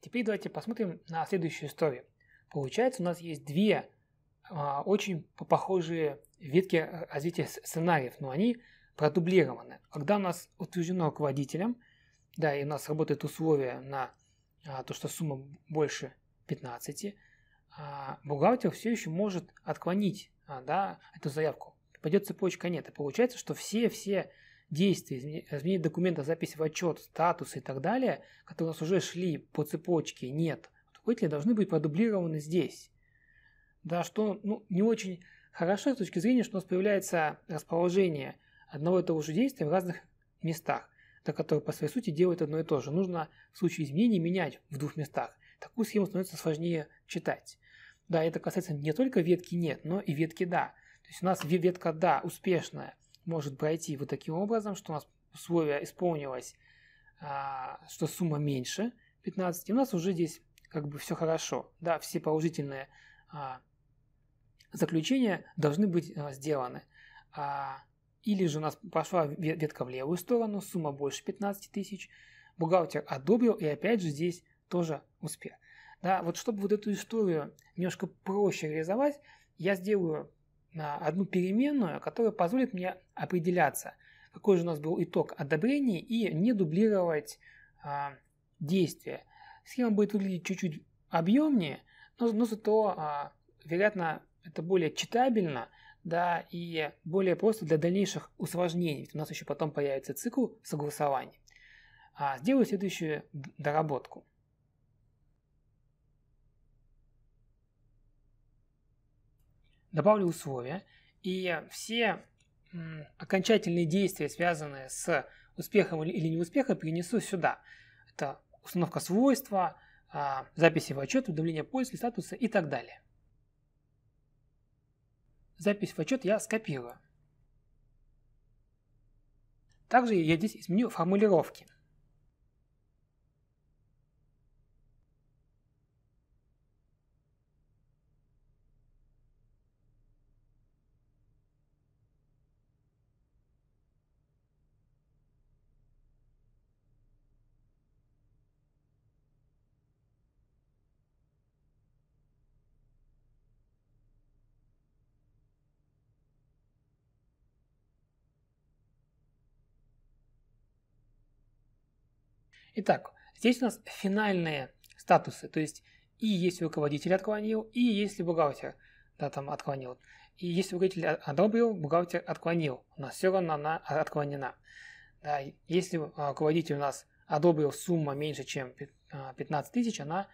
Теперь давайте посмотрим на следующую историю. Получается, у нас есть две а, очень похожие ветки э, развития сценариев, но они продублированы. Когда у нас утверждено руководителем, да, и у нас работает условие на а, то, что сумма больше 15, а, бухгалтер все еще может отклонить а, да, эту заявку. Пойдет цепочка нет. И получается, что все-все действия, изменение, документа записи в отчет, статус и так далее, которые у нас уже шли по цепочке, нет. Руководители должны быть продублированы здесь. Да, что ну, не очень хорошо с точки зрения, что у нас появляется расположение одного и того же действия в разных местах, да, которые по своей сути делают одно и то же. Нужно в случае изменений менять в двух местах. Такую схему становится сложнее читать. Да, это касается не только ветки «нет», но и ветки «да». То есть у нас ветка «да» успешная – может пройти вот таким образом, что у нас условие исполнилось, а, что сумма меньше 15, и у нас уже здесь как бы все хорошо. Да, все положительные а, заключения должны быть а, сделаны. или же у нас пошла ветка в левую сторону, сумма больше 15 тысяч, бухгалтер одобрил, и опять же здесь тоже успех. Да, вот чтобы вот эту историю немножко проще реализовать, я сделаю на одну переменную, которая позволит мне определяться, какой же у нас был итог одобрения и не дублировать а, действия. Схема будет выглядеть чуть-чуть объемнее, но, но зато, а, вероятно, это более читабельно, да, и более просто для дальнейших усложнений, ведь у нас еще потом появится цикл согласований. А, сделаю следующую доработку. добавлю условия, и все окончательные действия, связанные с успехом или неуспехом, перенесу сюда. Это установка свойства, а, записи в отчет, удаление поиска статуса и так далее. Запись в отчет я скопирую. Также я здесь изменю формулировки – Итак, здесь у нас финальные статусы, то есть и если руководитель отклонил, и если бухгалтер да, там отклонил. И если руководитель одобрил, бухгалтер отклонил. У нас все равно она а, отклонена. Да, если а, руководитель у нас одобрил сумма меньше, чем 15 а, тысяч, она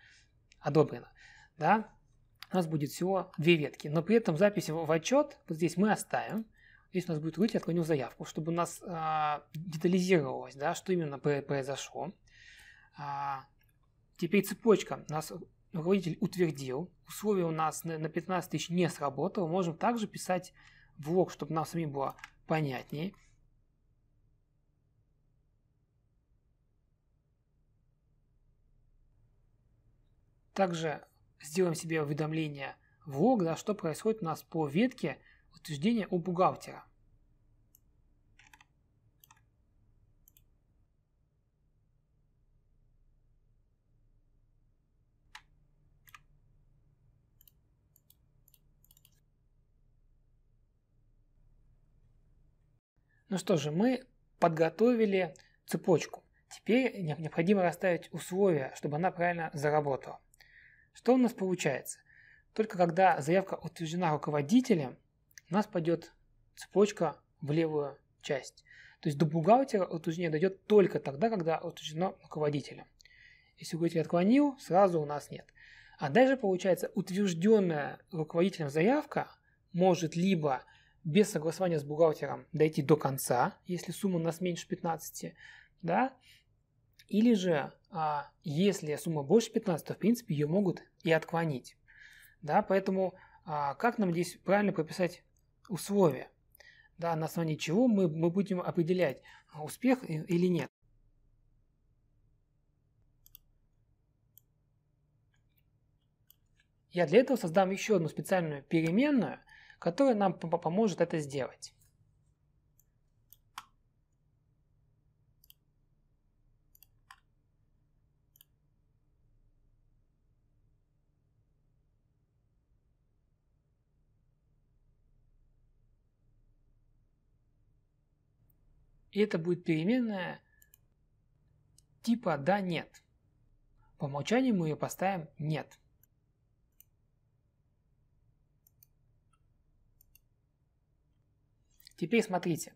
одобрена. Да? У нас будет всего две ветки. Но при этом запись в отчет вот здесь мы оставим. Здесь у нас будет выйти отклонил заявку, чтобы у нас э, детализировалось, да, что именно произошло. А, теперь цепочка. Нас руководитель утвердил, условие у нас на 15 тысяч не сработало. Можем также писать влог, чтобы нам самим было понятнее. Также сделаем себе уведомление влог, да, что происходит у нас по ветке утверждения у бухгалтера. Ну что же, мы подготовили цепочку. Теперь необходимо расставить условия, чтобы она правильно заработала. Что у нас получается? Только когда заявка утверждена руководителем, у нас пойдет цепочка в левую часть. То есть до бухгалтера утверждение дойдет только тогда, когда утверждено руководителем. Если руководитель отклонил, сразу у нас нет. А дальше получается утвержденная руководителем заявка может либо без согласования с бухгалтером дойти до конца, если сумма у нас меньше 15, да, или же, а, если сумма больше 15, то, в принципе, ее могут и отклонить, да, поэтому а, как нам здесь правильно прописать условия, да, на основании чего мы, мы будем определять, а, успех или нет. Я для этого создам еще одну специальную переменную – который нам поможет это сделать. И это будет переменная типа «да», «нет». По умолчанию мы ее поставим «нет». Теперь смотрите.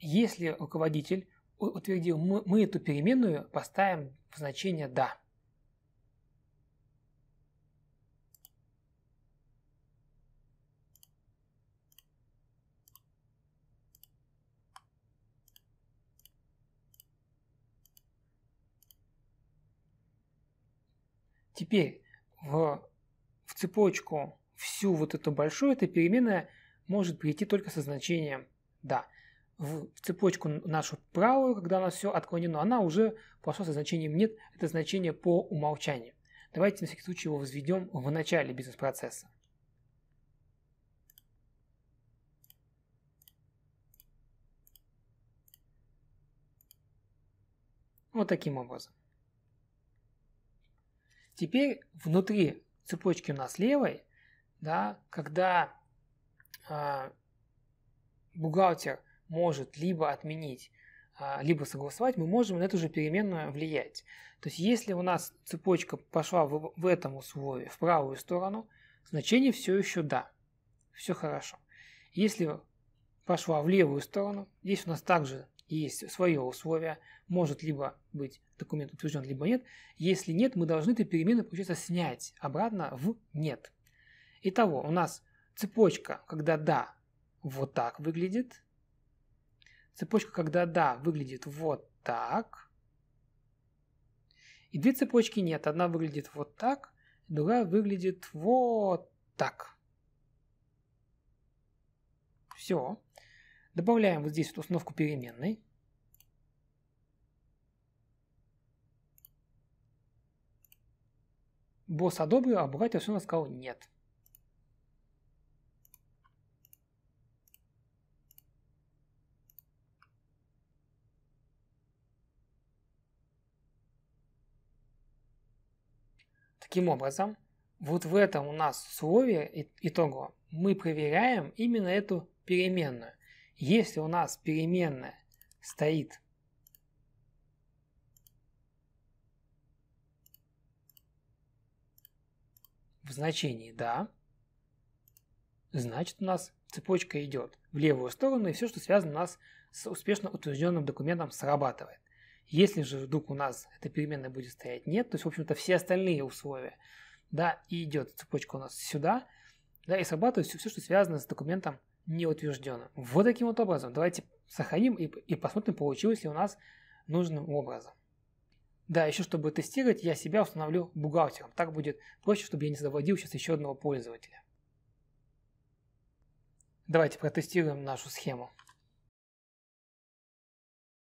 Если руководитель утвердил, мы, мы эту переменную поставим в значение «да». Теперь в, в цепочку всю вот эту большую, эта переменная – может прийти только со значением «да». В цепочку нашу правую, когда у нас все отклонено, она уже пошла со значением «нет». Это значение по умолчанию. Давайте на всякий случай его возведем в начале бизнес-процесса. Вот таким образом. Теперь внутри цепочки у нас левой, да, когда а, бухгалтер может либо отменить, а, либо согласовать, мы можем на эту же переменную влиять. То есть если у нас цепочка пошла в, в этом условии в правую сторону, значение все еще да, все хорошо. Если пошла в левую сторону, здесь у нас также есть свое условие, может либо быть документ утвержден, либо нет. Если нет, мы должны эту переменную, получается, снять обратно в нет. Итого, у нас Цепочка, когда «да» вот так выглядит. Цепочка, когда «да» выглядит вот так. И две цепочки нет. Одна выглядит вот так, другая выглядит вот так. Все. Добавляем вот здесь вот установку переменной. Босс одобрил, а бухгалтер все равно сказал нет. Таким образом, вот в этом у нас условии итого мы проверяем именно эту переменную. Если у нас переменная стоит в значении «да», значит у нас цепочка идет в левую сторону, и все, что связано у нас с успешно утвержденным документом, срабатывает. Если же вдруг у нас эта переменная будет стоять нет, то есть, в общем-то, все остальные условия, да, и идет цепочка у нас сюда, да, и срабатывает все, все что связано с документом неутвержденным. Вот таким вот образом. Давайте сохраним и, и посмотрим, получилось ли у нас нужным образом. Да, еще чтобы тестировать, я себя установлю бухгалтером. Так будет проще, чтобы я не заводил сейчас еще одного пользователя. Давайте протестируем нашу схему.